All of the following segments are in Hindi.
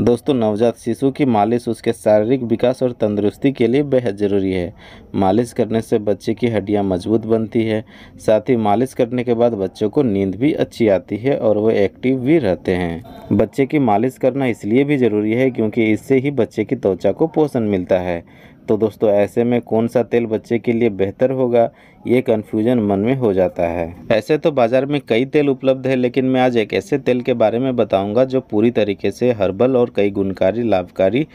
दोस्तों नवजात शिशु की मालिश उसके शारीरिक विकास और तंदुरुस्ती के लिए बेहद ज़रूरी है मालिश करने से बच्चे की हड्डियां मजबूत बनती है साथ ही मालिश करने के बाद बच्चों को नींद भी अच्छी आती है और वह एक्टिव भी रहते हैं बच्चे की मालिश करना इसलिए भी ज़रूरी है क्योंकि इससे ही बच्चे की त्वचा को पोषण मिलता है तो दोस्तों ऐसे में कौन सा तेल बच्चे के लिए बेहतर होगा ये कन्फ्यूजन मन में हो जाता है ऐसे तो बाज़ार में कई तेल उपलब्ध है लेकिन मैं आज एक ऐसे तेल के बारे में बताऊंगा जो पूरी तरीके से हर्बल और कई गुणकारी लाभकारी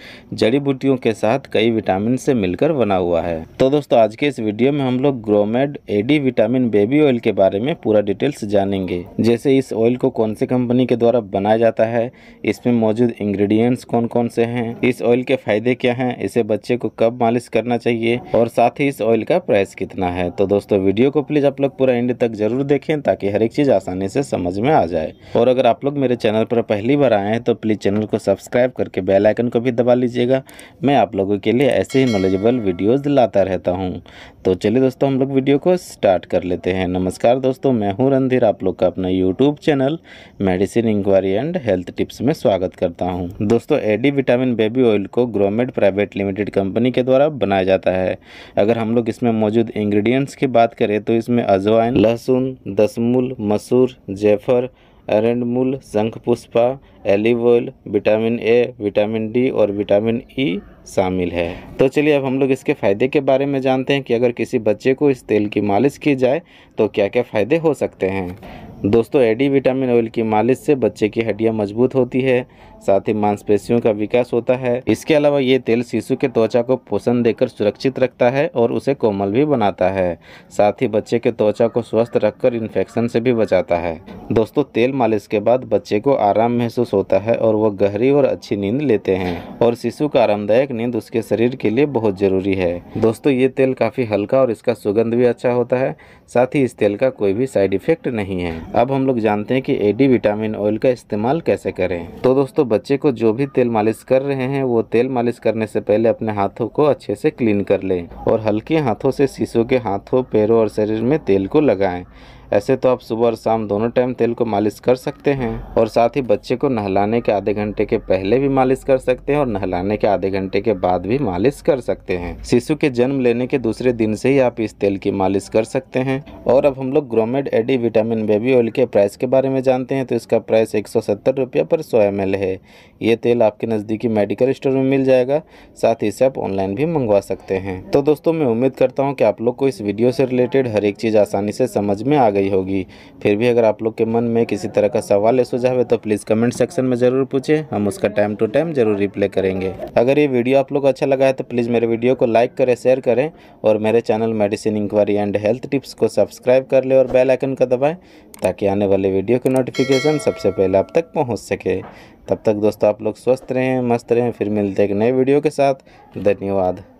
जड़ी बूटियों के साथ कई विटामिन से मिलकर बना हुआ है तो दोस्तों आज के इस वीडियो में हम लोग Gromed AD vitamin baby oil के बारे में पूरा डिटेल्स जानेंगे जैसे इस ऑयल को कौन से कंपनी के द्वारा बनाया जाता है इसमें मौजूद इंग्रेडिएंट्स कौन कौन से हैं इस ऑयल के फायदे क्या हैं इसे बच्चे को कब मालिश करना चाहिए और साथ ही इस ऑयल का प्राइस कितना है तो दोस्तों दोस्तों वीडियो को प्लीज़ आप लोग पूरा एंड तक जरूर देखें ताकि हर एक चीज़ आसानी से समझ में आ जाए और अगर आप लोग मेरे चैनल पर पहली बार आए हैं तो प्लीज़ चैनल को सब्सक्राइब करके बेलाइकन को भी दबा लीजिएगा मैं आप लोगों के लिए ऐसे ही नॉलेजेबल वीडियोज़ लाता रहता हूँ तो चलिए दोस्तों हम लोग वीडियो को स्टार्ट कर लेते हैं नमस्कार दोस्तों मैं हूँ रणधीर आप लोग का अपना YouTube channel medicine inquiry and health tips में स्वागत करता हूँ दोस्तों एडी विटामिन बेबी ऑयल को ग्रोमेड प्राइवेट लिमिटेड कंपनी के द्वारा बनाया जाता है अगर हम लोग इसमें मौजूद इंग्रेडिएंट्स की बात करें तो इसमें अजवाइन लहसुन दसमूल मसूर जेफर अरेंडमूल शंख पुष्पा olive oil vitamin A vitamin D और विटामिन ई e शामिल है तो चलिए अब हम लोग इसके फ़ायदे के बारे में जानते हैं कि अगर किसी बच्चे को इस तेल की मालिश की जाए तो क्या क्या फ़ायदे हो सकते हैं दोस्तों एडी विटामिन ऑयल की मालिश से बच्चे की हड्डियां मजबूत होती है साथ ही मांसपेशियों का विकास होता है इसके अलावा ये तेल शिशु के त्वचा को पोषण देकर सुरक्षित रखता है और उसे कोमल भी बनाता है साथ ही बच्चे के त्वचा को स्वस्थ रखकर इन्फेक्शन से भी बचाता है दोस्तों तेल मालिश के बाद बच्चे को आराम महसूस होता है और वह गहरी और अच्छी नींद लेते हैं और शिशु का आरामदायक नींद उसके शरीर के लिए बहुत ज़रूरी है दोस्तों ये तेल काफ़ी हल्का और इसका सुगंध भी अच्छा होता है साथ ही इस तेल का कोई भी साइड इफेक्ट नहीं है अब हम लोग जानते हैं कि ए डी विटामिन ऑयल का इस्तेमाल कैसे करें तो दोस्तों बच्चे को जो भी तेल मालिश कर रहे हैं वो तेल मालिश करने से पहले अपने हाथों को अच्छे से क्लीन कर लें और हल्के हाथों से शीशों के हाथों पैरों और शरीर में तेल को लगाएं ऐसे तो आप सुबह और शाम दोनों टाइम तेल को मालिश कर सकते हैं और साथ ही बच्चे को नहलाने के आधे घंटे के पहले भी मालिश कर सकते हैं और नहलाने के आधे घंटे के बाद भी मालिश कर सकते हैं शिशु के जन्म लेने के दूसरे दिन से ही आप इस तेल की मालिश कर सकते हैं और अब हम लोग Gromed AD vitamin baby oil के प्राइस के बारे में जानते हैं तो इसका प्राइस एक सौ पर सौ एम है ये तेल आपके नज़दीकी मेडिकल स्टोर में मिल जाएगा साथ ही इसे आप ऑनलाइन भी मंगवा सकते हैं तो दोस्तों मैं उम्मीद करता हूँ कि आप लोग को इस वीडियो से रिलेटेड हर एक चीज़ आसानी से समझ में आ गई रही होगी फिर भी अगर आप लोग के मन में किसी तरह का सवाल या सुझाव है तो प्लीज़ कमेंट सेक्शन में ज़रूर पूछें हम उसका टाइम टू टाइम ज़रूर रिप्लाई करेंगे अगर ये वीडियो आप लोग को अच्छा लगा है तो प्लीज़ मेरे वीडियो को लाइक करें शेयर करें और मेरे channel medicine inquiry and health tips को सब्सक्राइब कर लें और बेल आइकन का दबाएँ ताकि आने वाले वीडियो के नोटिफिकेशन सबसे पहले आप तक पहुँच सके तब तक दोस्तों आप लोग स्वस्थ रहें मस्त रहें फिर मिलते हैं एक नए वीडियो के साथ धन्यवाद